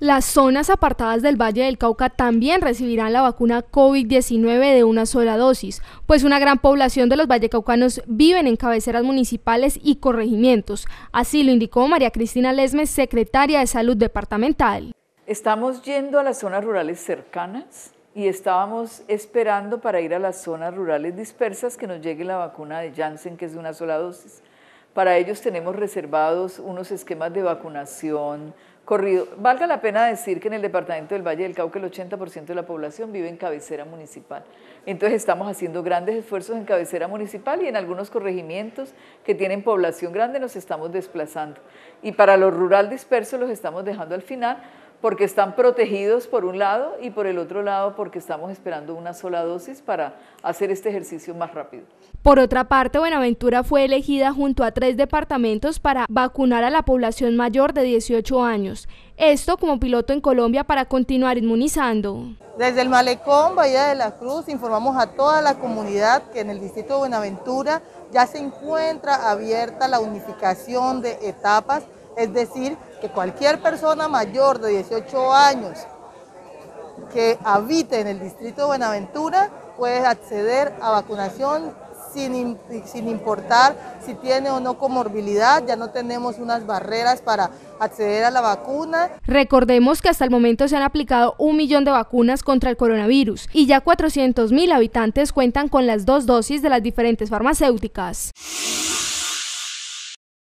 Las zonas apartadas del Valle del Cauca también recibirán la vacuna COVID-19 de una sola dosis, pues una gran población de los vallecaucanos viven en cabeceras municipales y corregimientos. Así lo indicó María Cristina Lesmes, secretaria de Salud Departamental. Estamos yendo a las zonas rurales cercanas y estábamos esperando para ir a las zonas rurales dispersas que nos llegue la vacuna de Janssen, que es de una sola dosis. Para ellos tenemos reservados unos esquemas de vacunación corrido. Valga la pena decir que en el departamento del Valle del Cauca el 80% de la población vive en cabecera municipal. Entonces estamos haciendo grandes esfuerzos en cabecera municipal y en algunos corregimientos que tienen población grande nos estamos desplazando. Y para lo rural disperso los estamos dejando al final porque están protegidos por un lado y por el otro lado porque estamos esperando una sola dosis para hacer este ejercicio más rápido. Por otra parte, Buenaventura fue elegida junto a tres departamentos para vacunar a la población mayor de 18 años. Esto como piloto en Colombia para continuar inmunizando. Desde el Malecón, Bahía de la Cruz, informamos a toda la comunidad que en el distrito de Buenaventura ya se encuentra abierta la unificación de etapas es decir, que cualquier persona mayor de 18 años que habite en el distrito de Buenaventura puede acceder a vacunación sin, sin importar si tiene o no comorbilidad, ya no tenemos unas barreras para acceder a la vacuna. Recordemos que hasta el momento se han aplicado un millón de vacunas contra el coronavirus y ya 400 mil habitantes cuentan con las dos dosis de las diferentes farmacéuticas.